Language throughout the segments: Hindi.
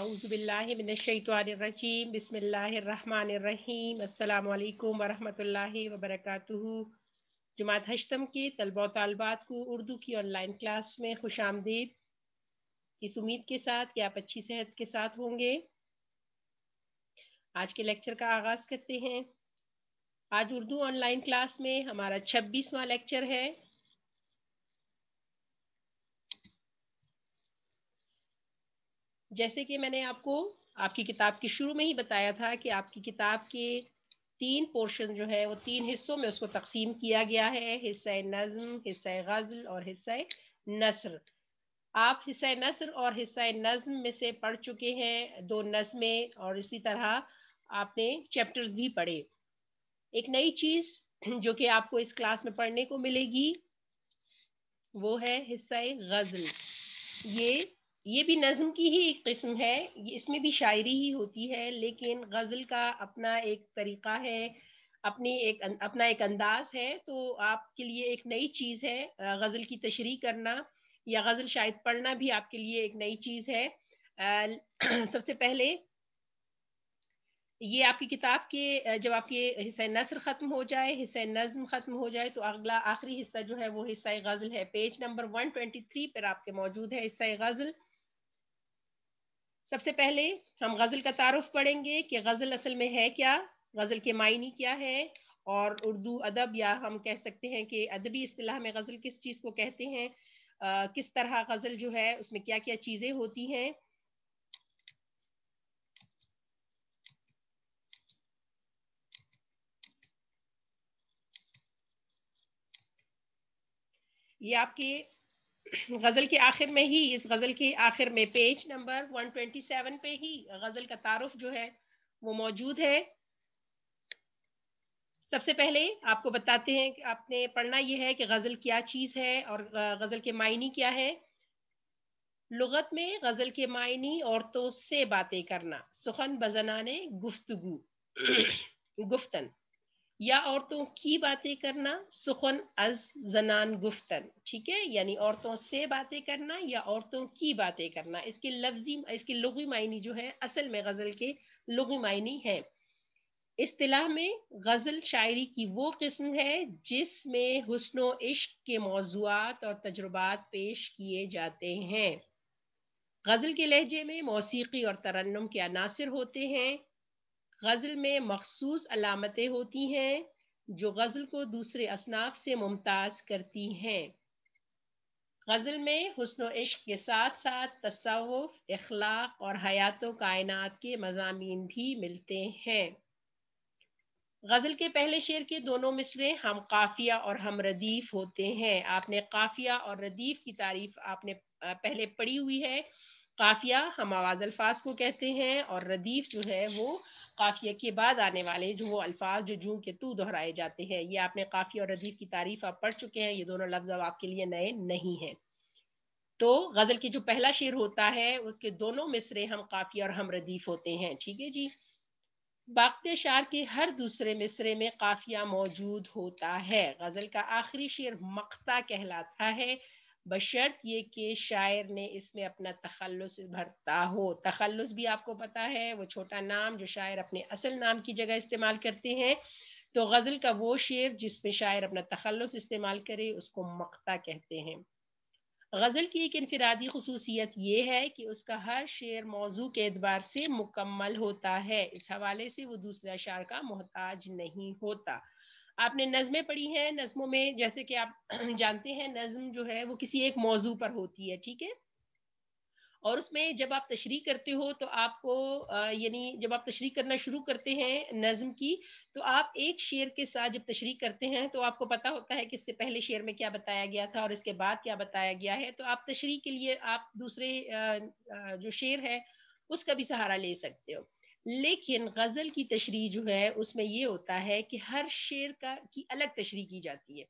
आउज़बिल्लिमिनशैतरजीम बसमीम अल्लाम वरहमल वबरक जुमात हशतम के तलबा तलबात को उर्दू की ऑनलाइन क्लास में खुश आमदीद इस उम्मीद के साथ कि आप अच्छी सेहत के साथ होंगे आज के लेक्चर का आगाज़ करते हैं आज उर्दू ऑनलाइन क्लास में हमारा छब्बीसवां लेक्चर है जैसे कि मैंने आपको आपकी किताब के शुरू में ही बताया था कि आपकी किताब के तीन पोर्शन जो है वो तीन हिस्सों में उसको तकसीम किया गया है हिस्सा नज्म हिस्सा गज़ल और हिस्सा नसर आप हिस्सा नसर और हिस्सा नज़्म में से पढ़ चुके हैं दो नज़में और इसी तरह आपने चैप्टर्स भी पढ़े एक नई चीज़ जो कि आपको इस क्लास में पढ़ने को मिलेगी वो है हिस्सा गज़ल ये ये भी नज्म की ही एक किस्म है इसमें भी शायरी ही होती है लेकिन गज़ल का अपना एक तरीका है अपनी एक अं, अपना एक अंदाज है तो आपके लिए एक नई चीज़ है गज़ल की तशरी करना या गज़ल शायद पढ़ना भी आपके लिए एक नई चीज़ है सबसे पहले ये आपकी किताब के जब आपके हिस्सा नसर ख़त्म हो जाए हिस्सा नज़्म ख़त्म हो जाए तो अगला आखिरी हिस्सा जो है वो हिस्सा गज़ल है पेज नंबर 123 पर आपके मौजूद है हिस्सा गज़ल सबसे पहले हम गज़ल का तारफ पढ़ेंगे कि गज़ल असल में है क्या गज़ल के मायने क्या है और उर्दू अदब या हम कह सकते हैं कि अदबी असलाह में गज़ल किस चीज़ को कहते हैं आ, किस तरह गज़ल जो है उसमें क्या क्या चीज़ें होती हैं ये आपके गज़ल के आखिर में ही इस गज़ल के आखिर में पेज नंबर 127 पे ही गज़ल का तारफ जो है वो मौजूद है सबसे पहले आपको बताते हैं कि आपने पढ़ना यह है कि गज़ल क्या चीज़ है और गज़ल के मायने क्या है लगत में गज़ल के मायने औरतों से बातें करना सुखन बजनाने गुफ्तगु गुफ्तन या औरतों की बातें करना सुखन अज जनान गुफ्तन ठीक है यानी औरतों से बातें करना या औरतों की बातें करना इसके लफ्जी इसके लगी मायनी जो है असल में गज़ल के लगी मायनी है अतलाह में गज़ल शायरी की वो किस्म है जिसमें व इश्क के मौजूद और तजुर्बात पेश किए जाते हैं गज़ल के लहजे में मौसीकी और तरन्नम के अनासर होते हैं गज़ल में मखसूस अलामतें होती हैं जो गज़ल को दूसरे असनाफ से मुमताज़ करती हैं गज़ल में हसन इश्क के साथ साथ तसवुफ अखलाक और हयात कायनात के मजामी भी मिलते हैं गज़ल के पहले शेर के दोनों मिसरे हम काफिया और हम रदीफ होते हैं आपने काफिया और रदीफ की तारीफ आपने पहले पढ़ी हुई है काफिया हम आवाज़ अल्फाज को कहते हैं और रदीफ जो है वो काफिया के बाद आने वाले जो वो अल्फाज जो जू के तू दोहराए जाते हैं ये आपने काफिया और रदीफ की तारीफ आप पढ़ चुके हैं ये दोनों लफ्ज अब आपके लिए नए नहीं है तो गज़ल की जो पहला शेर होता है उसके दोनों मिसरे हम काफिया और हम रदीफ होते हैं ठीक है जी बागते शार के हर दूसरे मिसरे में काफिया मौजूद होता है गज़ल का आखिरी शेर मख्ता कहलाता है बशर्त ये कि शायर ने इसमें अपना तखलस भरता हो तखलस भी आपको पता है वो छोटा नाम जो शायर अपने असल नाम की जगह इस्तेमाल करते हैं तो गज़ल का वो शेर जिसमें शायर अपना तखलस इस्तेमाल करे उसको मक्ता कहते हैं गज़ल की एक इनफरादी खसूसियत ये है कि उसका हर शेर मौजू के एतबार से मुकम्मल होता है इस हवाले से वो दूसरे अशार का मोहताज नहीं होता आपने नज़में पढ़ी हैं नज़मों में जैसे कि आप जानते हैं नज़म जो है वो किसी एक मौजू पर होती है ठीक है और उसमें जब आप तशरी करते हो तो आपको यानी जब आप तशरी करना शुरू करते हैं नज़म की तो आप एक शेर के साथ जब तशरी करते हैं तो आपको पता होता है कि इससे पहले शेर में क्या बताया गया था और इसके बाद क्या बताया गया है तो आप तशरी के लिए आप दूसरे जो शेर है उसका भी सहारा ले सकते हो लेकिन गजल की तशरी जो है उसमें ये होता है कि हर शेर का की अलग तशरी की जाती है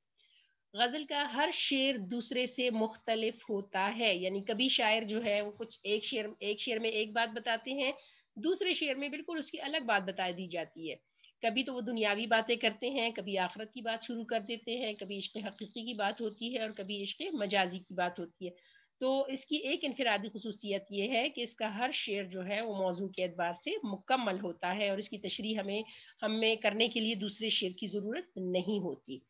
गजल का हर शेर दूसरे से मुख्तलिफ होता है यानी कभी शायर जो है वो कुछ एक शेर एक शेर में एक बात बताते हैं दूसरे शेर में बिल्कुल उसकी अलग बात बता दी जाती है कभी तो वो दुनियावी बातें करते हैं कभी आखरत की बात शुरू कर देते हैं कभी इश्क हकीकी की बात होती है और कभी इश्क मजाजी की बात होती है तो इसकी एक इनफरादी खसूसियत यह है कि इसका हर शेर जो है वो मौजू के एतबार से मुकम्मल होता है और इसकी तशरी हमें हमें करने के लिए दूसरे शेर की ज़रूरत नहीं होती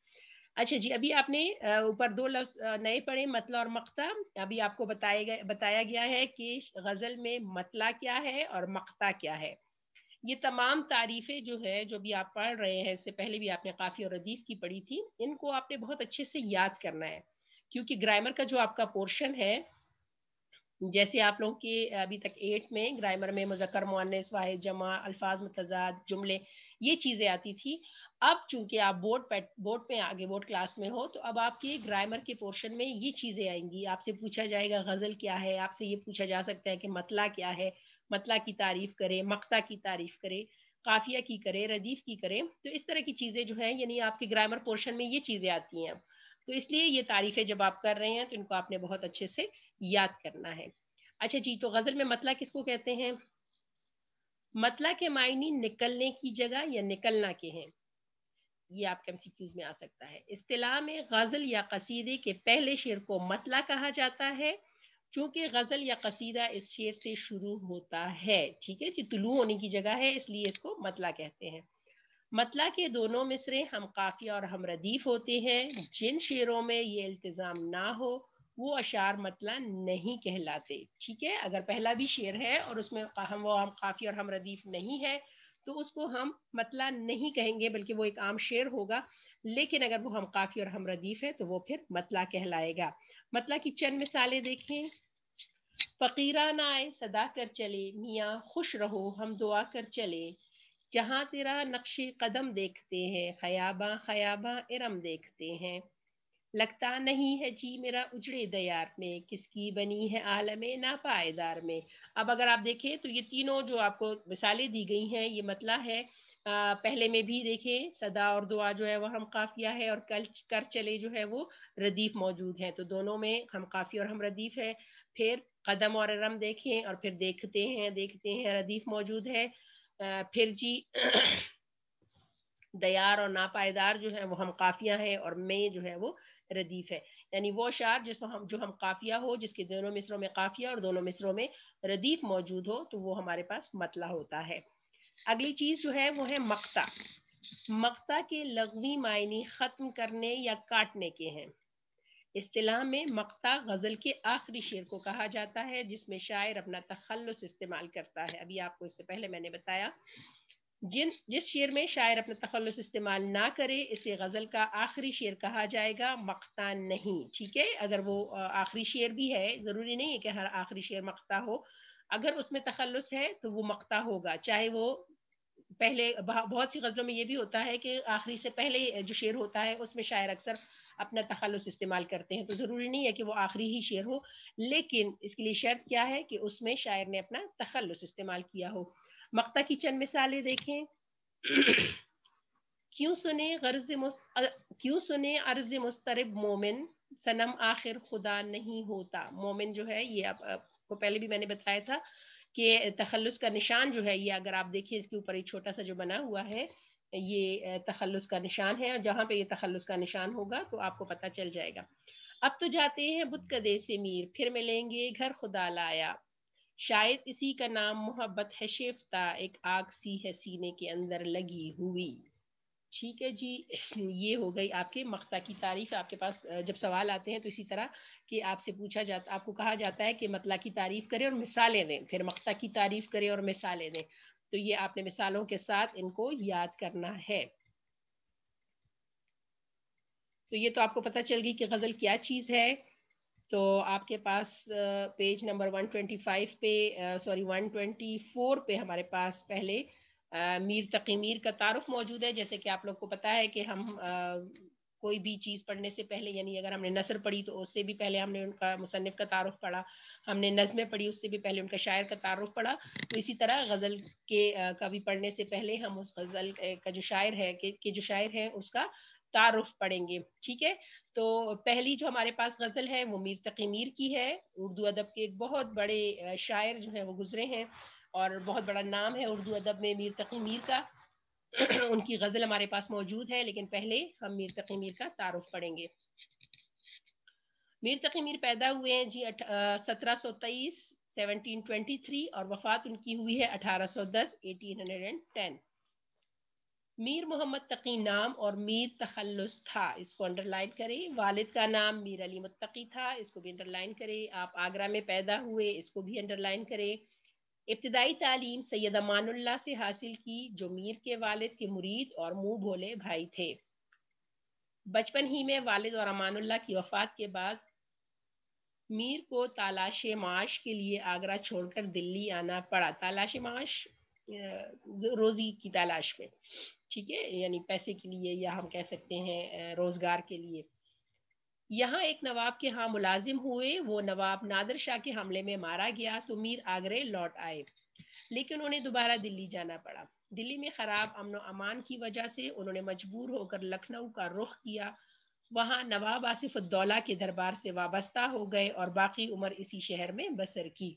अच्छा जी अभी आपने ऊपर दो लफ्ज नए पढ़े मतला और मकता अभी आपको बताया गया बताया गया है कि गज़ल में मतला क्या है और मकता क्या है ये तमाम तारीफ़ें जो है जो भी आप पढ़ रहे हैं इससे पहले भी आपने काफ़ी और रदीफ की पढ़ी थी इनको आपने बहुत अच्छे से याद करना है क्योंकि ग्रामर का जो आपका पोर्शन है जैसे आप लोगों के अभी तक एट में ग्रामर में मुजक्र मुआनस वाहि जमा अल्फाज मतजाद जुमले ये चीज़ें आती थी अब चूंकि आप बोर्ड पे बोर्ड में आगे बोर्ड क्लास में हो तो अब आपके ग्रामर के पोर्शन में ये चीज़ें आएंगी आपसे पूछा जाएगा गज़ल क्या है आपसे ये पूछा जा सकता है कि मतला क्या है मतला की तारीफ करे मक्ता की तारीफ करे काफिया की करे रदीफ की करे तो इस तरह की चीज़ें जो हैं यानी आपके ग्रामर पोर्शन में ये चीज़ें आती हैं तो इसलिए ये तारीफें जब आप कर रहे हैं तो इनको आपने बहुत अच्छे से याद करना है अच्छा जी तो गज़ल में मतला किसको कहते हैं मतला के मायने निकलने की जगह या निकलना के हैं ये आपके एमसीक्यूज में आ सकता है इस्तेला में गज़ल या कसीदे के पहले शेर को मतला कहा जाता है चूंकि गज़ल या कसीदा इस शेर से शुरू होता है ठीक है जो तुलू होने की जगह है इसलिए इसको मतला कहते हैं मतला के दोनों मिसरे हम काफिया और हम रदीफ होते हैं जिन शेरों में ये इल्तज़ाम ना हो वो अशार मतला नहीं कहलाते ठीक है अगर पहला भी शेर है और उसमें हम वो हम काफ़ी और हम रदीफ नहीं है तो उसको हम मतला नहीं कहेंगे बल्कि वो एक आम शेर होगा लेकिन अगर वो हम काफ़ी और हम रदीफ है तो वो फिर मतला कहलाएगा मतला की चंद मिसालें देखें फ़कीरा ना आए सदा कर चले मियाँ खुश रहो हम दुआ कर चले जहाँ तेरा नक्शे कदम देखते हैं खयाबा खयाबा इरम देखते हैं लगता नहीं है जी मेरा उजड़े दयार में किसकी बनी है आलम पायदार में अब अगर आप देखें तो ये तीनों जो आपको मिसालें दी गई हैं ये मतला है आ, पहले में भी देखें सदा और दुआ जो है वह हम काफिया है और कल कर चले जो है वो रदीफ मौजूद है तो दोनों में हम काफी और हम रदीफ है फिर कदम और रम देखें और फिर देखते हैं देखते हैं रदीफ मौजूद है फिर जी दयार और नापायदार जो है वो हम काफिया हैं और मैं जो है वो रदीफ है यानी वो शार जिस हम जो हम काफिया हो जिसके दोनों मिसरों में काफिया और दोनों मिसरों में रदीफ मौजूद हो तो वो हमारे पास मतला होता है अगली चीज जो है वो है मक्ता मक्ता के लगवी मायने ख़त्म करने या काटने के हैं इस्तेलाह में मकता गज़ल के आखिरी शेर को कहा जाता है जिसमें शायर अपना तखल्लुस इस्तेमाल करता है अभी आपको इससे पहले मैंने बताया जिन जिस शेर में शायर अपना तखल्लुस इस्तेमाल ना करे इसे गज़ल का आखिरी शेर कहा जाएगा मकता नहीं ठीक है अगर वो आखिरी शेर भी है ज़रूरी नहीं है कि हर आखिरी शेर मकता हो अगर उसमें तखल्लुस है तो वो मकता होगा चाहे वो पहले बहुत सी गज़लों में ये भी होता है कि आखिरी से पहले जो शेर होता है उसमें शायर अक्सर अपना तखलस इस्तेमाल करते हैं तो ज़रूरी नहीं है कि वो आखिरी ही शेर हो लेकिन इसके लिए शर्त क्या है कि उसमें शायर ने अपना तखलस इस्तेमाल किया हो मक्ता की चंद मिसालें देखें क्यों सुने गर्ज क्यों सुने अर्ज मुस्तरब मोमिन सनम आखिर खुदा नहीं होता मोमिन जो है ये आपको पहले भी मैंने बताया था कि तखलस का निशान जो है ये अगर आप देखिए इसके ऊपर एक छोटा सा जो बना हुआ है ये तखलस का निशान है जहाँ पे ये तखलस का निशान होगा तो आपको पता चल जाएगा अब तो जाते हैं बुद्ध कदे से मीर फिर मिलेंगे घर खुदा लाया शायद इसी का नाम मोहब्बत है शेफता एक आग सी है सीने के अंदर लगी हुई ठीक है जी ये हो गई आपके मख्ता की तारीफ आपके पास जब सवाल आते हैं तो इसी तरह कि आपसे पूछा जाता आपको कहा जाता है कि मतला की तारीफ करें और मिसालें दें फिर मख्ता की तारीफ करें और मिसालें दें तो ये आपने मिसालों के साथ इनको याद करना है तो ये तो आपको पता चल गई कि गज़ल क्या चीज़ है तो आपके पास पेज नंबर 125 पे सॉरी 124 पे हमारे पास पहले मीर तकी मीर का तारुफ मौजूद है जैसे कि आप लोग को पता है कि हम कोई भी चीज़ पढ़ने से पहले यानी अगर हमने नसर पढ़ी तो उससे भी पहले हमने उनका मुसनफ़ का तारफ़ पढ़ा हमने नज़में पढ़ी उससे भी पहले उनका शायर का तारफ़ पढ़ा तो इसी तरह गज़ल के का भी पढ़ने से पहले हम उस गज़ल का जो शायर है के, के जो शायर है उसका तारफ़ पढ़ेंगे ठीक है तो पहली जो हमारे पास गज़ल है वो मीर तकी मीर की है उर्दू अदब के एक बहुत बड़े शायर जो है वो गुजरे हैं और बहुत बड़ा नाम है उर्दू अदब में मीर तकी मीर का उनकी गज़ल हमारे पास मौजूद है लेकिन पहले हम मीर तकी मीर का तारुफ पढ़ेंगे मीर तकी मीर पैदा हुए हैं जी सत्रह सो तेईस सेवनटीन ट्वेंटी थ्री और वफात उनकी हुई है अठारह सो दस eighteen hundred and ten Mir Mohammad Taqi नाम और मीर तखल्लुस था इसको अंडरलाइन करें वालिद का नाम मीर अली मुत्तकी था इसको भी अंडरलाइन करें आप आगरा में पैदा हुए इसको भी अंडरलाइन करें इब्तदाई तालीम सैद अमानुल्ला से हासिल की जो मीर के वालिद के मुरीद और मुँह भोले भाई थे बचपन ही में वालिद और अमानुल्ला की वफात के बाद मीर को तलाश माश के लिए आगरा छोड़कर दिल्ली आना पड़ा तलाश माश रोज़ी की तलाश में ठीक है यानी पैसे के लिए या हम कह सकते हैं रोज़गार के लिए यहाँ एक नवाब के हाँ मुलाजिम हुए वो नवाब नादर शाह के हमले में मारा गया तो मीर आगरे लौट आए लेकिन उन्हें दोबारा दिल्ली जाना पड़ा दिल्ली में खराब अमन अमान की वजह से उन्होंने मजबूर होकर लखनऊ का रुख किया वहाँ नवाब आसिफ उद्दौला के दरबार से वाबस्ता हो गए और बाकी उम्र इसी शहर में बसर की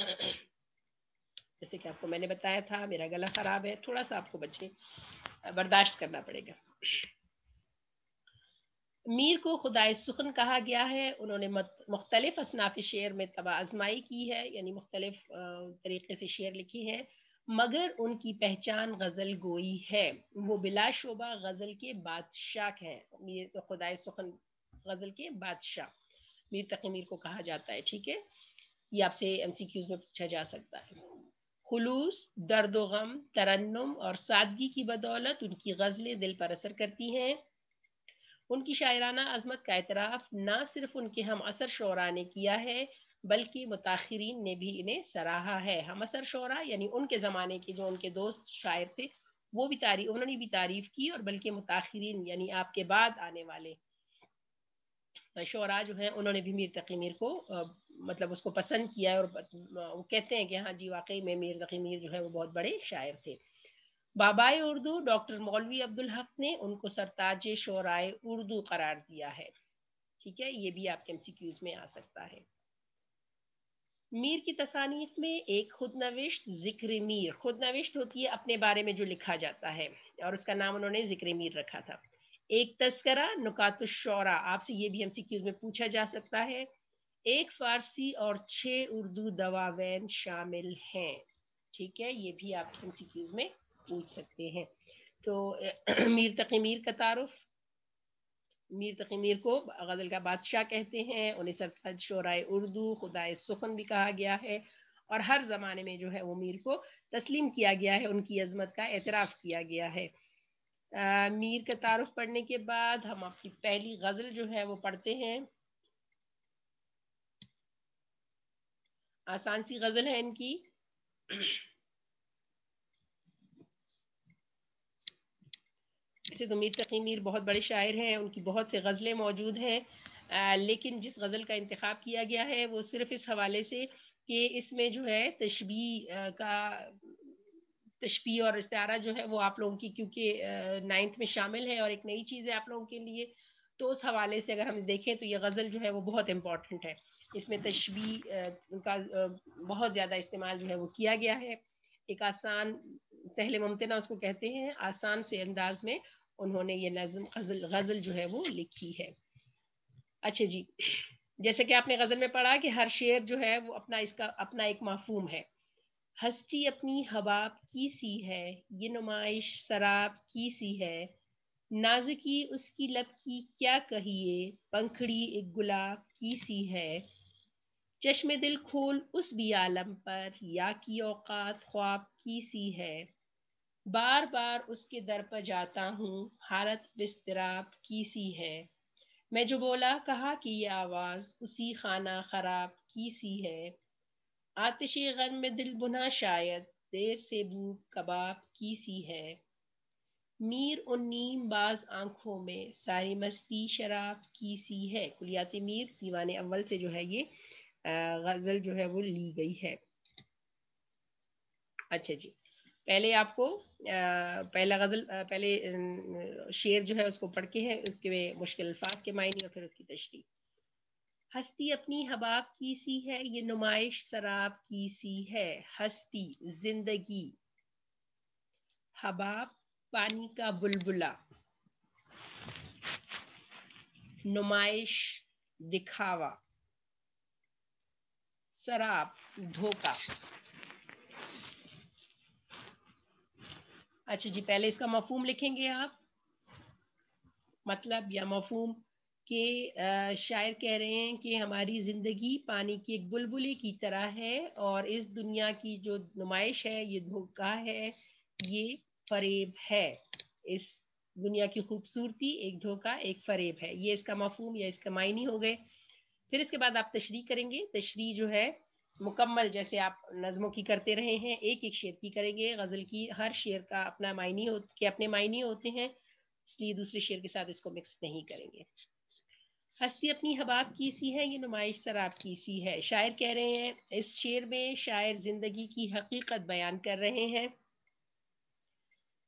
जैसे कि आपको मैंने बताया था मेरा गला खराब है थोड़ा सा आपको बच्चे बर्दाश्त करना पड़ेगा मीर को खुदाए सुखन कहा गया है उन्होंने मुख्तलिफ असनाफ शेर में तबा आजमाई की है यानी मुख्तलिफ तरीके से शेर लिखी है मगर उनकी पहचान गज़ल गोई है वो बिला शोबा गज़ल के बादशाह हैं मीर खुदाए सुखन गज़ल के बादशाह मीर तकी मीर को कहा जाता है ठीक है ये आपसे एम सी क्यूज में पूछा जा सकता है खुलूस दर्द गम तरन्नम और सादगी की बदौलत उनकी गज़लें दिल पर असर करती हैं उनकी शायराना अजमत का एतराफ़ ना सिर्फ उनके हम असर शरा ने किया है बल्कि मुताखरीन ने भी इन्हें सराहा है हम असर शरा यानी उनके ज़माने के जो उनके दोस्त शायर थे वो भी तारीफ उन्होंने भी तारीफ की और बल्कि मुताखरीन यानी आपके बाद आने वाले शोरा जो हैं उन्होंने भी मीर तकी मीर को आ, मतलब उसको पसंद किया और वो कहते हैं कि हाँ जी वाकई में मीर तकी मीर जो है वो बहुत बड़े शायर थे बाबा उर्दू डॉक्टर मौलवी अब्दुल हक ने उनको सरताज शराय उर्दू करार दिया है ठीक है ये भी आपके एमसीक्यूज में आ सकता है मीर की तसानीफ में एक खुद नविश जिक्र मीर खुद नविश होती है अपने बारे में जो लिखा जाता है और उसका नाम उन्होंने जिक्र मीर रखा था एक तस्करा नुकातुशरा आपसे ये भी एमसीक्यूज में पूछा जा सकता है एक फारसी और छः उर्दू दवावैन शामिल हैं ठीक है ये भी आपके एमसीक्यूज में पूछ सकते हैं तो मीर तकी मीर का तारफ़ मीर तकी मीर को गज़ल का बादशाह कहते हैं उन्हें सरफद शराय उर्दू खुदाए सुखन भी कहा गया है और हर ज़माने में जो है वो मीर को तस्लीम किया गया है उनकी अजमत का एतराफ़ किया गया है आ, मीर का तारफ़ पढ़ने के बाद हम आपकी पहली गज़ल जो है वो पढ़ते हैं आसान सी गज़ल है इनकी वैसे तो मीर तकी मीर बहुत बड़े शायर हैं उनकी बहुत से गज़लें मौजूद हैं लेकिन जिस गज़ल का इंतखा किया गया है वो सिर्फ इस हवाले से कि इसमें जो है तशबी का तशबी और इस्तारा जो है वो आप लोगों की क्योंकि नाइन्थ में शामिल है और एक नई चीज़ है आप लोगों के लिए तो उस हवाले से अगर हम देखें तो ये गज़ल जो है वो बहुत इम्पॉर्टेंट है इसमें तशबी का बहुत ज़्यादा इस्तेमाल जो है वो किया गया है एक आसान सहल ममतना उसको कहते हैं आसान से अंदाज में उन्होंने ये नज़म गज़ल गज़ल जो है वो लिखी है अच्छा जी जैसे कि आपने गज़ल में पढ़ा कि हर शेर जो है वो अपना इसका अपना एक माफूम है हस्ती अपनी हबाब की सी है ये नुमाइश शराब की सी है नाजकी उसकी लब की क्या कहिए पंखड़ी एक गुलाब की सी है चश्मे दिल खोल उस भी आलम पर या की औकात ख्वाब की सी है बार बार उसके दर पर जाता हूँ हालत बिस्तराब की सी है मैं जो बोला कहा कि ये आवाज़ उसी खाना खराब की सी है आतिशी गन में दिल बुना शायद देर से भूख कबाब की सी है मीर और नीम बाज आंखों में सारी मस्ती शराब की सी है कुलियात मीर दीवान अव्वल से जो है ये गज़ल जो है वो ली गई है अच्छा जी पहले आपको पहला गज़ल पहले शेर जो है उसको पढ़ के है उसके मुश्किल अल्फाज के मायने और फिर उसकी तशरी हस्ती अपनी हबाब की सी है ये नुमाइश शराब की सी है हस्ती जिंदगी हबाब पानी का बुलबुला नुमाइश दिखावा शराब धोखा अच्छा जी पहले इसका मफहूम लिखेंगे आप मतलब या मफहूम के शायर कह रहे हैं कि हमारी ज़िंदगी पानी की एक बुलबुले की तरह है और इस दुनिया की जो नुमाइश है ये धोखा है ये फरेब है इस दुनिया की खूबसूरती एक धोखा एक फरेब है ये इसका मफहूम या इसका मायनी हो गए फिर इसके बाद आप तशरी करेंगे तशरी जो है मुकम्मल जैसे आप नज़मों की करते रहे हैं एक एक शेर की करेंगे गज़ल की हर शेर का अपना मायने के अपने मायने होते हैं इसलिए दूसरे शेर के साथ इसको मिक्स नहीं करेंगे हस्ती अपनी हबाब की सी है ये नुमाइश शराब की सी है शायर कह रहे हैं इस शेर में शायर ज़िंदगी की हकीकत बयान कर रहे हैं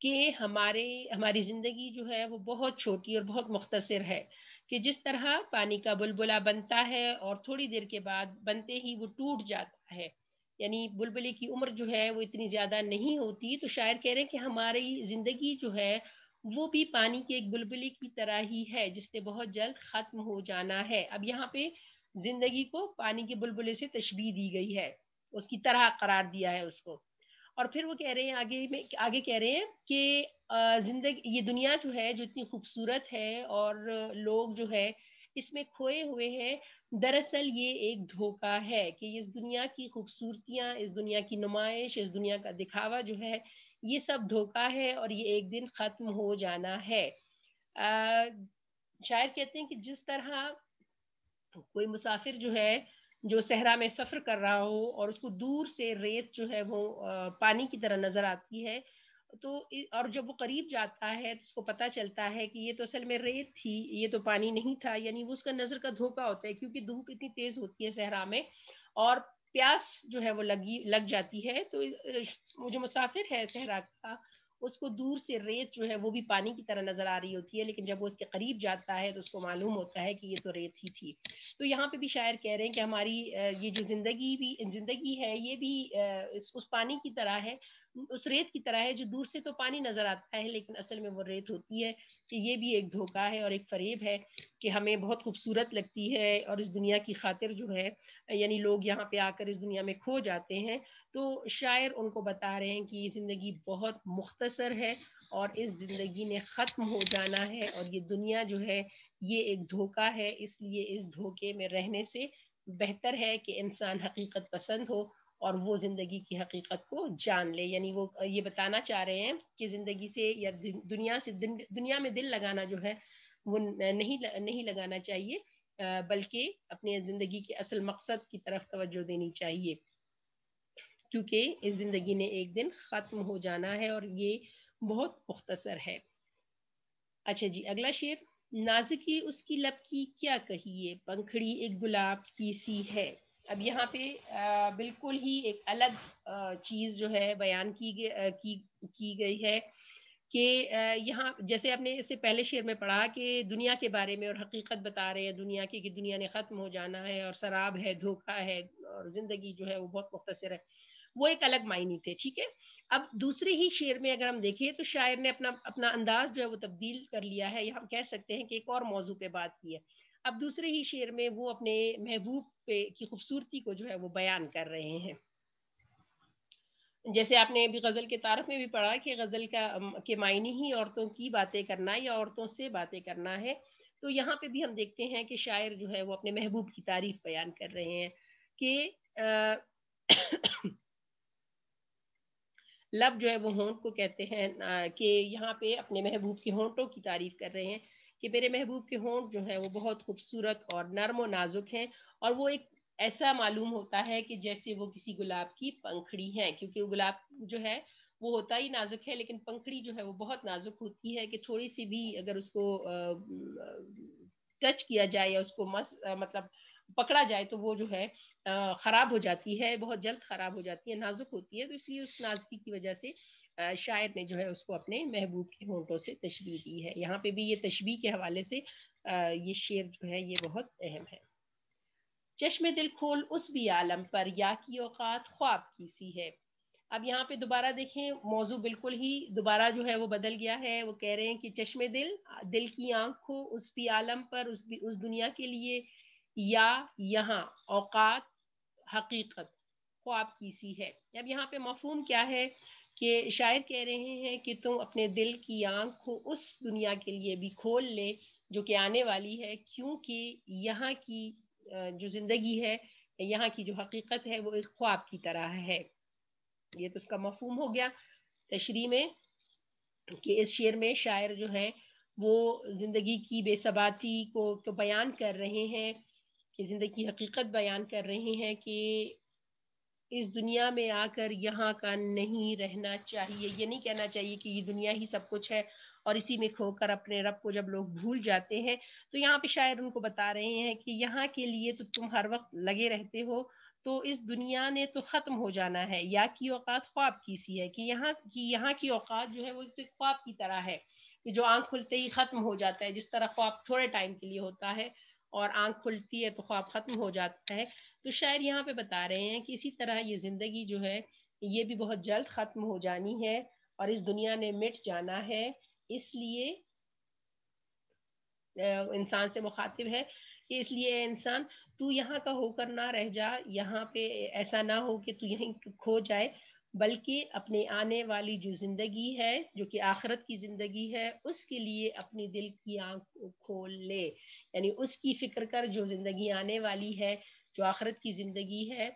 कि हमारे हमारी ज़िंदगी जो है वो बहुत छोटी और बहुत मुख्तर है कि जिस तरह पानी का बुलबुला बनता है और थोड़ी देर के बाद बनते ही वो टूट जाता है यानी बुलबुले की उम्र जो है वो इतनी ज़्यादा नहीं होती तो शायर कह रहे हैं कि हमारी ज़िंदगी जो है वो भी पानी के एक बुलबुले की तरह ही है जिसने बहुत जल्द ख़त्म हो जाना है अब यहाँ पे ज़िंदगी को पानी के बुलबुले से तशबी दी गई है उसकी तरह करार दिया है उसको और फिर वो कह रहे हैं आगे में आगे कह रहे हैं कि जिंदगी ये दुनिया जो है जो इतनी खूबसूरत है और लोग जो है इसमें खोए हुए हैं दरअसल ये एक धोखा है कि इस दुनिया की खूबसूरतियाँ इस दुनिया की नुमाइश इस दुनिया का दिखावा जो है ये सब धोखा है और ये एक दिन ख़त्म हो जाना है शायर कहते हैं कि जिस तरह कोई मुसाफिर जो है जो सहरा में सफ़र कर रहा हो और उसको दूर से रेत जो है वो पानी की तरह नज़र आती है तो और जब वो करीब जाता है तो उसको पता चलता है कि ये तो असल में रेत थी ये तो पानी नहीं था यानी वो उसका नजर का धोखा होता है क्योंकि धूप इतनी तेज होती है सहरा में और प्यास जो है वो लगी लग जाती है तो वो जो मुसाफिर है सहरा का उसको दूर से रेत जो है वो भी पानी की तरह नजर आ रही होती है लेकिन जब वो उसके करीब जाता है तो उसको मालूम होता है कि ये तो रेत ही थी तो यहाँ पे भी शायर कह रहे हैं कि हमारी ये जो जिंदगी भी जिंदगी है ये भी उस पानी की तरह है उस रेत की तरह है जो दूर से तो पानी नजर आता है लेकिन असल में वो रेत होती है कि ये भी एक धोखा है और एक फरेब है कि हमें बहुत खूबसूरत लगती है और इस दुनिया की खातिर जो है यानी लोग यहाँ पे आकर इस दुनिया में खो जाते हैं तो शायर उनको बता रहे हैं कि ये ज़िंदगी बहुत मुख्तसर है और इस ज़िंदगी ने ख़त्म हो जाना है और ये दुनिया जो है ये एक धोखा है इसलिए इस धोखे में रहने से बेहतर है कि इंसान हकीकत पसंद हो और वो ज़िंदगी की हकीकत को जान ले यानी वो ये बताना चाह रहे हैं कि ज़िंदगी से या दुनिया से दुनिया में दिल लगाना जो है वो नहीं नहीं लगाना चाहिए बल्कि अपने ज़िंदगी के असल मकसद की तरफ तवज्जो देनी चाहिए क्योंकि इस ज़िंदगी ने एक दिन ख़त्म हो जाना है और ये बहुत मुख्तसर है अच्छा जी अगला शेर नाजुकी उसकी लब की क्या कहिए पंखड़ी एक गुलाब की सी है अब यहाँ पे आ, बिल्कुल ही एक अलग चीज़ जो है बयान की गई की, की गई है कि यहाँ जैसे आपने इससे पहले शेर में पढ़ा कि दुनिया के बारे में और हकीकत बता रहे हैं दुनिया की कि दुनिया ने ख़त्म हो जाना है और शराब है धोखा है और ज़िंदगी जो है वो बहुत मुख्तर है वो एक अलग मायने थे ठीक है अब दूसरे ही शेर में अगर हम देखें तो शायर ने अपना अपना अंदाज जो है वो तब्दील कर लिया है हम कह सकते हैं कि एक और मौजू पे बात की है अब दूसरे ही शेर में वो अपने महबूब पे की खूबसूरती को जो है वो बयान कर रहे हैं जैसे आपने अभी गज़ल के तारफ में भी पढ़ा कि गज़ल का के मायने ही औरतों की बातें करना या औरतों से बातें करना है तो यहाँ पे भी हम देखते हैं कि शायर जो है वो अपने महबूब की तारीफ बयान कर रहे हैं कि आ, लब जो है वो होंठ को कहते हैं कि यहाँ पे अपने महबूब के होंठों की तारीफ कर रहे हैं कि मेरे महबूब के होंठ जो है वो बहुत खूबसूरत और नर्म और नाजुक हैं और वो एक ऐसा मालूम होता है कि जैसे वो किसी गुलाब की पंखड़ी है क्योंकि गुलाब जो है वो होता ही नाजुक है लेकिन पंखड़ी जो है वो बहुत नाजुक होती है कि थोड़ी सी भी अगर उसको टच किया जाए या उसको मस मतलब पकड़ा जाए तो वो जो है ख़राब हो जाती है बहुत जल्द ख़राब हो जाती है नाजुक होती है तो इसलिए उस नाजुकी की वजह से शायर ने जो है उसको अपने महबूब के होंठों से तशबी दी है यहाँ पे भी ये तशबी के हवाले से ये शेर जो है ये बहुत अहम है चश्मे दिल खोल उस भी आलम पर या की औकात ख्वाब की सी है अब यहाँ पे दोबारा देखें मौजू बिल्कुल ही दोबारा जो है वो बदल गया है वो कह रहे हैं कि चश्मे दिल दिल की आंख खो उस भी आलम पर उस भी उस दुनिया के लिए या यहाँ औकात हकीकत ख्वाब की सी है अब यहाँ पे मफहम क्या है कि शायर कह रहे हैं कि तुम अपने दिल की आंख को उस दुनिया के लिए भी खोल ले जो कि आने वाली है क्योंकि यहाँ की जो ज़िंदगी है यहाँ की जो हकीकत है वो एक ख्वाब की तरह है ये तो उसका मफहम हो गया तशरी में कि इस शेर में शायर जो है वो ज़िंदगी की बेसबाती को तो बयान कर रहे हैं कि ज़िंदगी की हकीकत बयान कर रहे हैं कि इस दुनिया में आकर यहाँ का नहीं रहना चाहिए ये नहीं कहना चाहिए कि ये दुनिया ही सब कुछ है और इसी में खोकर अपने रब को जब लोग भूल जाते हैं तो यहाँ पे शायर उनको बता रहे हैं कि यहाँ के लिए तो तुम हर वक्त लगे रहते हो तो इस दुनिया ने तो ख़त्म हो जाना है या की औकात ख्वाब की सी है कि यहाँ की यहाँ की औकात जो है वो तो ख्वाब की तरह है कि जो आंख खुलते ही ख़त्म हो जाता है जिस तरह ख्वाब थोड़े टाइम के लिए होता है और आंख खुलती है तो ख्वाब ख़त्म हो जाता है तो शायर यहाँ पे बता रहे हैं कि इसी तरह ये ज़िंदगी जो है ये भी बहुत जल्द ख़त्म हो जानी है और इस दुनिया ने मिट जाना है इसलिए इंसान से मुखातिब है कि इसलिए इंसान तू यहाँ का होकर ना रह जा यहाँ पे ऐसा ना हो कि तू यहीं खो जाए बल्कि अपने आने वाली जो जिंदगी है जो कि आखरत की जिंदगी है उसके लिए अपनी दिल की आंख खोल ले यानी उसकी फिक्र कर जो जिंदगी आने वाली है जो आखरत की जिंदगी है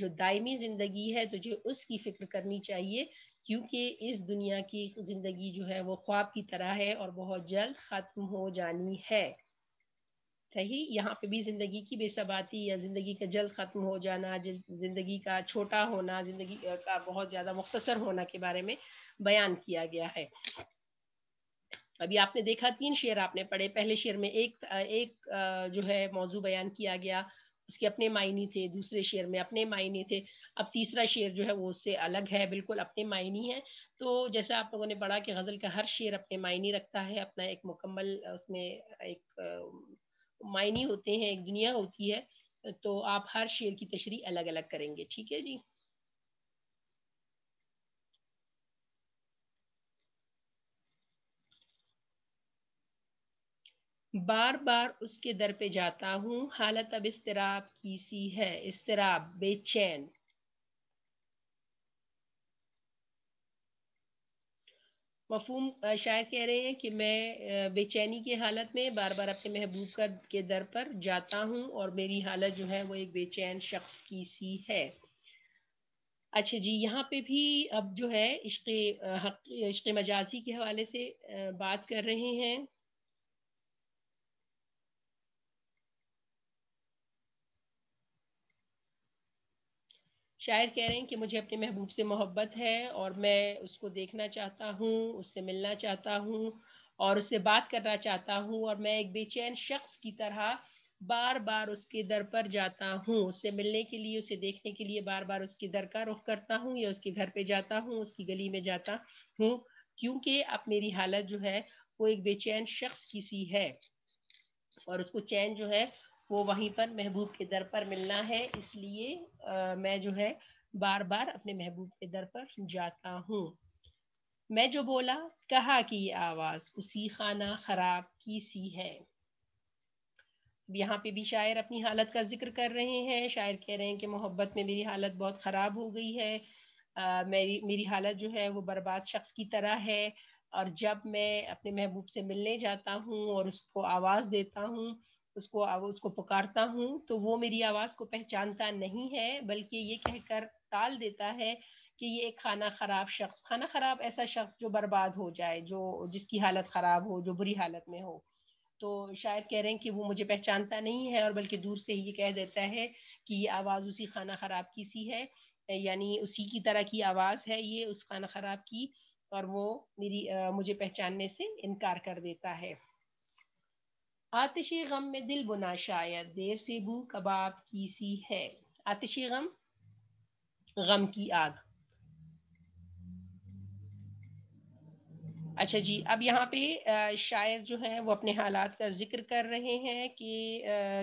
जो दायमी जिंदगी है तुझे उसकी फिक्र करनी चाहिए क्योंकि इस दुनिया की जिंदगी जो है वो ख्वाब की तरह है और बहुत जल्द ख़त्म हो जानी है सही यहाँ पे भी ज़िंदगी की बेसबाती या ज़िंदगी का जल्द ख़त्म हो जाना ज़िंदगी का छोटा होना ज़िंदगी का बहुत ज़्यादा मुख्तसर होना के बारे में बयान किया गया है अभी आपने देखा तीन शेयर आपने पढ़े पहले शेयर में एक एक जो है मौजू बयान किया गया उसके अपने मायने थे दूसरे शेयर में अपने मायने थे अब तीसरा शेयर जो है वो उससे अलग है बिल्कुल अपने मायने है तो जैसा आप लोगों ने पढ़ा कि गज़ल का हर शेर अपने मायने रखता है अपना एक मुकम्मल उसमें एक मायने होते हैं एक दुनिया होती है तो आप हर शेर की तशरी अलग अलग करेंगे ठीक है जी बार बार उसके दर पे जाता हूँ हालत अब इसतराब की सी है इसतराब बेचैन मफहूम शायर कह रहे हैं कि मैं बेचैनी की हालत में बार बार अपने महबूब कर के दर पर जाता हूँ और मेरी हालत जो है वो एक बेचैन शख्स की सी है अच्छा जी यहाँ पे भी अब जो है इश्क इश्क मजाजी के हवाले से बात कर रहे हैं शायर कह रहे हैं कि मुझे अपने महबूब से मोहब्बत है और मैं उसको देखना चाहता हूँ उससे मिलना चाहता हूँ और उससे बात करना चाहता हूँ और मैं एक बेचैन शख्स की तरह बार बार उसके दर पर जाता हूँ उससे मिलने के लिए उसे देखने के लिए बार बार उसके दर का रुख करता हूँ या उसके घर पे जाता हूँ उसकी गली में जाता हूँ क्योंकि अब मेरी हालत जो है वो एक बेचैन शख्स की सी है और उसको चैन जो है वो वहीं पर महबूब के दर पर मिलना है इसलिए आ, मैं जो है बार बार अपने महबूब के दर पर जाता हूँ मैं जो बोला कहा कि ये आवाज़ उसी खाना खराब की सी है यहाँ पे भी शायर अपनी हालत का जिक्र कर रहे हैं शायर कह रहे हैं कि मोहब्बत में मेरी हालत बहुत ख़राब हो गई है आ, मेरी मेरी हालत जो है वो बर्बाद शख्स की तरह है और जब मैं अपने महबूब से मिलने जाता हूँ और उसको आवाज़ देता हूँ उसको उसको पुकारता हूँ तो वो मेरी आवाज़ को पहचानता नहीं है बल्कि ये कहकर टाल देता है कि ये एक खाना खराब शख्स खाना खराब ऐसा शख्स जो बर्बाद हो जाए जो जिसकी हालत खराब हो जो बुरी हालत में हो तो शायद कह रहे हैं कि वो मुझे पहचानता नहीं है और बल्कि दूर से ही ये कह देता है कि ये आवाज़ उसी खाना खराब की सी है यानी उसी की तरह की आवाज़ है ये उस खाना खराब की और वो मेरी आ, मुझे पहचानने से इनकार कर देता है आतिशी गम में दिल बुना शायर देर से बू कबाब की सी है आतिशी गम गम की आग अच्छा जी अब यहाँ पे शायर जो है वो अपने हालात का जिक्र कर रहे हैं कि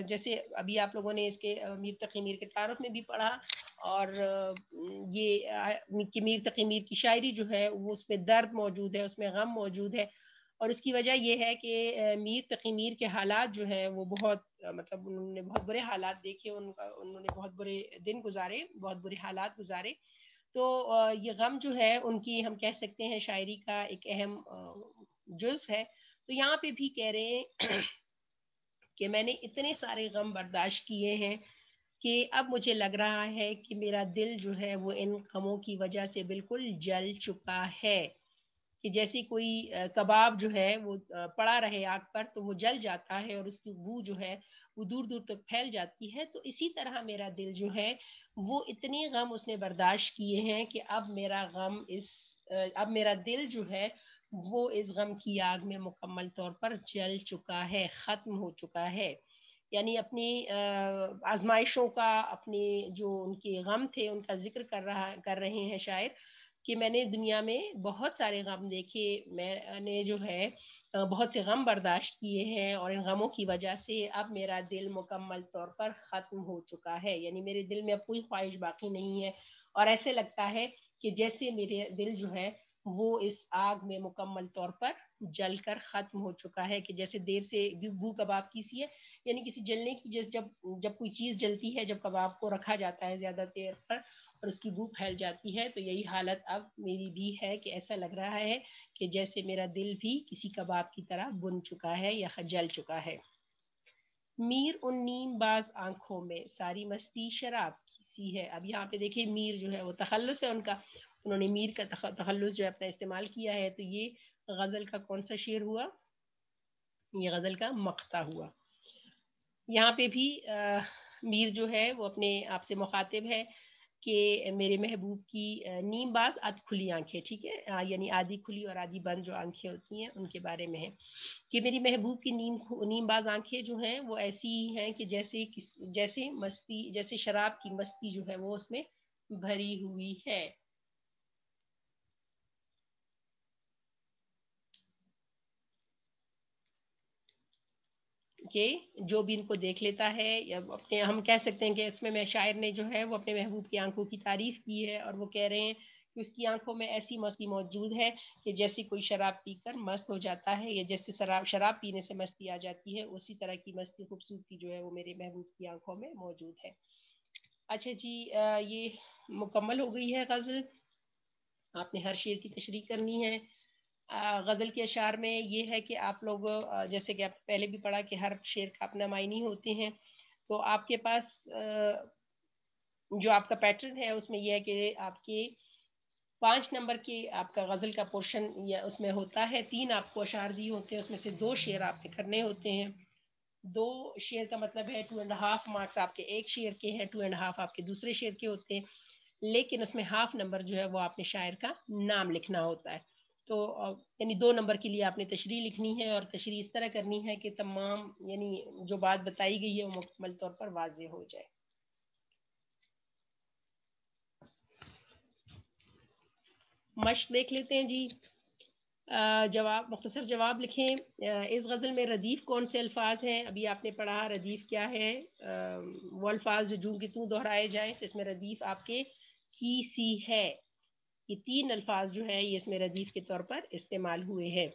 जैसे अभी आप लोगों ने इसके मीर तकी मीर के तारफ में भी पढ़ा और ये कि मीर तकी मीर की शायरी जो है वो उसमें दर्द मौजूद है उसमें गम मौजूद है और उसकी वजह यह है कि मीर तकी मीर के हालात जो हैं वो बहुत मतलब उन्होंने बहुत बुरे हालात देखे उनका उन्होंने बहुत बुरे दिन गुजारे बहुत बुरे हालात गुजारे तो ये गम जो है उनकी हम कह सकते हैं शायरी का एक अहम जुज है तो यहाँ पे भी कह रहे हैं कि मैंने इतने सारे गम बर्दाश्त किए हैं कि अब मुझे लग रहा है कि मेरा दिल जो है वो इन गमों की वजह से बिल्कुल जल चुका है कि जैसे कोई कबाब जो है वो पड़ा रहे आग पर तो वो जल जाता है और उसकी बू जो है वो दूर दूर तक तो फैल जाती है तो इसी तरह मेरा दिल जो है वो इतने गम उसने बर्दाश्त किए हैं कि अब मेरा गम इस अब मेरा दिल जो है वो इस गम की आग में मुकम्मल तौर पर जल चुका है ख़त्म हो चुका है यानी अपनी आजमाइशों का अपने जो उनके गम थे उनका जिक्र कर रहा कर रहे हैं शायर कि मैंने दुनिया में बहुत सारे गम देखे मैंने जो है बहुत से गम बर्दाश्त किए हैं और इन गमों की वजह से अब मेरा दिल मुकम्मल तौर पर ख़त्म हो चुका है यानी मेरे दिल में अब कोई ख्वाहिश बाकी नहीं है और ऐसे लगता है कि जैसे मेरे दिल जो है वो इस आग में मुकम्मल तौर पर जलकर खत्म हो चुका है कि जैसे देर से भू कबाब किसी है यानी किसी जलने की जैसे जब जब कोई चीज़ जलती है जब कबाब को रखा जाता है ज़्यादा देर पर और उसकी भू फैल जाती है तो यही हालत अब मेरी भी है कि ऐसा लग रहा है कि जैसे मेरा दिल भी किसी कबाब की तरह बुन चुका है या जल चुका है मीर उन नीम बाज आंखों में सारी मस्ती शराब की सी है अब यहाँ पे देखिए मीर जो है वो तखलस है उनका उन्होंने मीर का तखलस जो है अपना इस्तेमाल किया है तो ये गज़ल का कौन सा शेर हुआ ये गज़ल का मख्ता हुआ यहाँ पे भी आ, मीर जो है वो अपने आप से मुखातिब है कि मेरे महबूब की नीम बाज आध खुली आंखें ठीक है यानी आधी खुली और आधी बंद जो आंखें होती हैं उनके बारे में है कि मेरी महबूब की नीम नीम बाज आंखें जो हैं वो ऐसी ही हैं कि जैसे किस जैसे मस्ती जैसे शराब की मस्ती जो है वो उसमें भरी हुई है के जो भी इनको देख लेता है या अपने हम कह सकते हैं कि इसमें मैं शायर ने जो है वो अपने महबूब की आंखों की तारीफ की है और वो कह रहे हैं कि उसकी आंखों में ऐसी मस्ती मौजूद है कि जैसे कोई शराब पीकर मस्त हो जाता है या जैसे शराब शराब पीने से मस्ती आ जाती है उसी तरह की मस्ती खूबसूरती जो है वो मेरे महबूब की आंखों में मौजूद है अच्छा जी ये मुकम्मल हो गई है गज़ल आपने हर शेर की तशरी करनी है गज़ल के अशार में ये है कि आप लोग जैसे कि आप पहले भी पढ़ा कि हर शेर का अपना मायने होते हैं तो आपके पास जो आपका पैटर्न है उसमें यह है कि आपके पाँच नंबर के आपका गज़ल का पोर्शन या उसमें होता है तीन आपको अशार दिए होते हैं उसमें से दो शेर आपके करने होते हैं दो शेर का मतलब है टू एंड हाफ मार्क्स आपके एक शेर के हैं टू एंड हाफ आपके दूसरे शेर के होते हैं लेकिन उसमें हाफ नंबर जो है वो आपने शायर का नाम लिखना होता है तो यानी दो नंबर के लिए आपने तशरी लिखनी है और तशरी इस तरह करनी है कि तमाम यानी जो बात बताई गई है वो मुकम्मल तौर पर वाज हो जाए मश देख लेते हैं जी जवाब मुख्तर जवाब लिखें इस गज़ल में रदीफ़ कौन से अल्फाज हैं अभी आपने पढ़ा रदीफ़ क्या है वो अल्फाज जो जू के तू दोहराए जाएँ तो इसमें रदीफ़ आपके की सी है ये तीन अल्फाज जो हैं ये इसमें रजीफ के तौर पर इस्तेमाल हुए हैं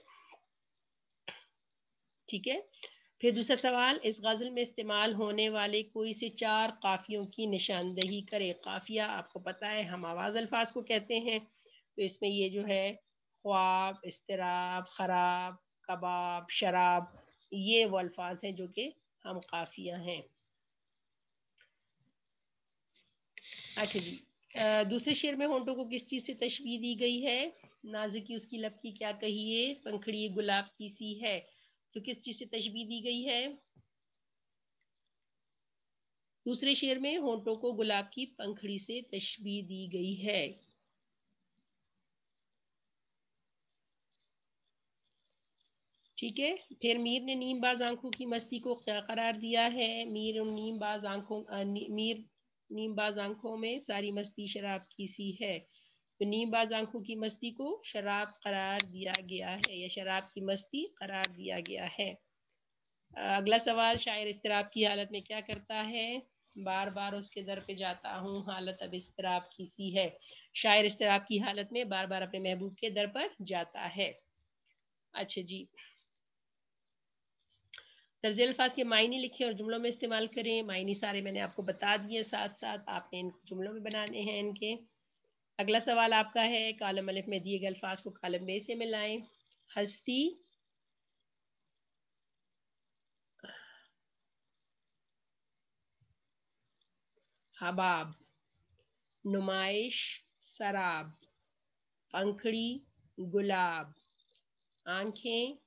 ठीक है फिर दूसरा सवाल इस गज़ल में इस्तेमाल होने वाले कोई से चार काफ़ियों की निशानदही करे काफ़िया आपको पता है हम आवाज़ अल्फाज को कहते हैं तो इसमें ये जो है ख्वाब इसतराब खराब कबाब शराब ये वो अल्फाज हैं जो कि हम काफ़िया हैं अच्छा जी दूसरे शेर में होंटों को किस चीज से तशबी दी गई है नाजुकी उसकी लपकी की क्या कहिए पंखड़ी गुलाब की सी है तो किस चीज से तशबी दी गई है दूसरे शेर में होंटों को गुलाब की पंखड़ी से तशबी दी गई है ठीक है फिर मीर ने नीम बाज आंखों की मस्ती को क्या करार दिया है मीर नीम बाज आंखों मीर नीमबाज आंखों में सारी मस्ती शराब की सी है तो नीमबाज आंखों की मस्ती को शराब करार दिया गया है या शराब की मस्ती करार दिया गया है अगला सवाल शायर इसतराब की हालत में क्या करता है बार बार उसके दर पे जाता हूँ हालत अब इसतराब की सी है शायर इसतराब की हालत में बार बार अपने महबूब के दर पर जाता है अच्छा जी तर्ज अल्फाज के मायने लिखें और जुमलों में इस्तेमाल करें मायने सारे मैंने आपको बता दिए साथ साथ आपने इन जुमलों में बनाने हैं इनके अगला सवाल आपका है कालम अलिफ में दिए गए अल्फाज को कालम बे से मिलाएं हस्ती हबाब नुमाइश शराब पंखड़ी गुलाब आंखें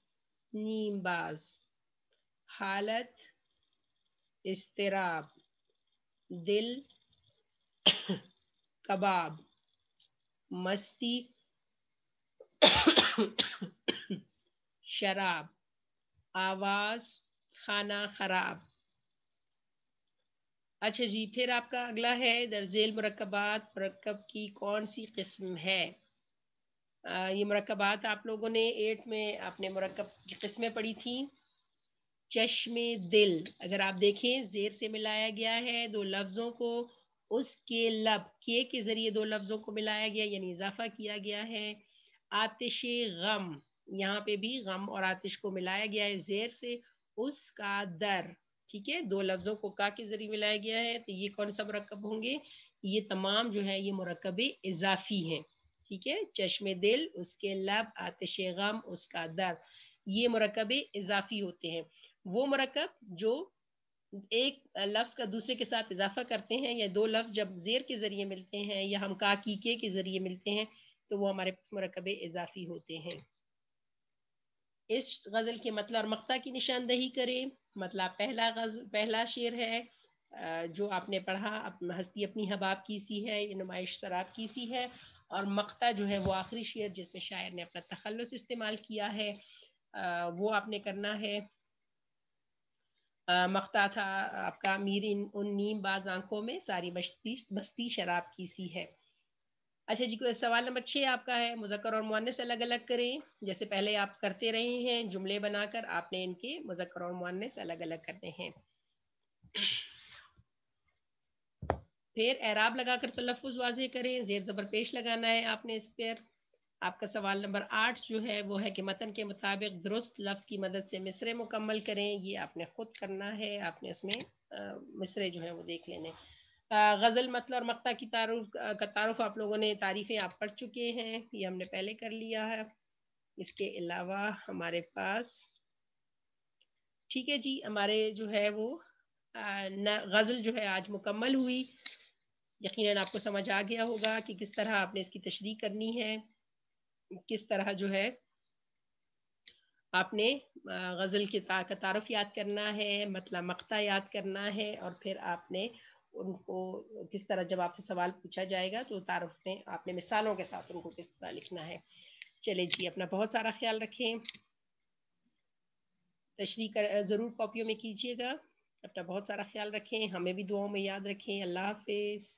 नीमबाज़ हालत इसतराब दिल कबाब मस्ती शराब आवाज खाना खराब अच्छा जी फिर आपका अगला है दर्जेल मरकबात मरकब की कौन सी किस्म है आ, ये मरकबात आप लोगों ने एट में अपने मरकब की किस्में पढ़ी थी चश्मे दिल अगर आप देखें जेर से मिलाया गया है दो लफ्ज़ों को उसके लब के के ज़रिए दो लफ्ज़ों को मिलाया गया यानी इजाफा किया गया है आतिश गम यहाँ पे भी गम और आतिश को मिलाया गया है जेर से उसका दर ठीक है दो लफ्ज़ों को का के ज़रिए मिलाया गया है तो ये कौन सा मरकब होंगे ये तमाम जो है ये मरकब इजाफी हैं ठीक है चश्मे दिल उसके लब आतिश गम उसका दर ये मरकब इजाफी होते हैं वो मरकब जो एक लफ्ज़ का दूसरे के साथ इजाफा करते हैं या दो लफ्ज़ जब जेर के ज़रिए मिलते हैं या हम का की के ज़रिए मिलते हैं तो वो हमारे पास मरकब इजाफी होते हैं इस गज़ल के मतलब और मक्ता की निशानदही करें मतलब पहला गज़ पहला शेर है जो आपने पढ़ा अप, हस्ती अपनी हबाब की सी है ये नुमाइश शराब की सी है और मक्ता जो है वो आखिरी शेर जिसमें शायर ने अपना तखलस इस्तेमाल किया है वो आपने करना है मकता था आपका मीर इन उन नीम बाज आंखों में सारी बस्ती बस्ती शराब की सी है अच्छा जी सवाल नंबर छः आपका है मुजक्र और मुआनस अलग अलग करें जैसे पहले आप करते रहे हैं जुमले बनाकर आपने इनके मुजक्र और मुआनस अलग अलग करने हैं फिर एराब लगाकर तलफ़ वाजे करें जेर ज़बर पेश लगाना है आपने इस पर आपका सवाल नंबर आठ जो है वो है कि मतन के मुताबिक दुरुस्त लफ्ज़ की मदद से मिसरे मुकम्मल करें ये आपने ख़ुद करना है आपने इसमें मिसरे जो है वो देख लेने गज़ल मतल और मक्ता की तारुफ का तारुफ आप लोगों ने तारीफ़ें आप पढ़ चुके हैं ये हमने पहले कर लिया है इसके अलावा हमारे पास ठीक है जी हमारे जो है वो गज़ल जो है आज मुकम्मल हुई यकीनन आपको समझ आ गया होगा कि किस तरह आपने इसकी तशरी करनी है किस तरह जो है आपने गज़ल की का तारफ़ याद करना है मतलब मकता याद करना है और फिर आपने उनको किस तरह जब आपसे सवाल पूछा जाएगा तो तारफ़ में आपने मिसालों के साथ उनको किस तरह लिखना है चले जी अपना बहुत सारा ख्याल रखें तशरी कर ज़रूर कॉपियों में कीजिएगा अपना बहुत सारा ख्याल रखें हमें भी दुआओं में याद रखें अल्लाह हाफिज़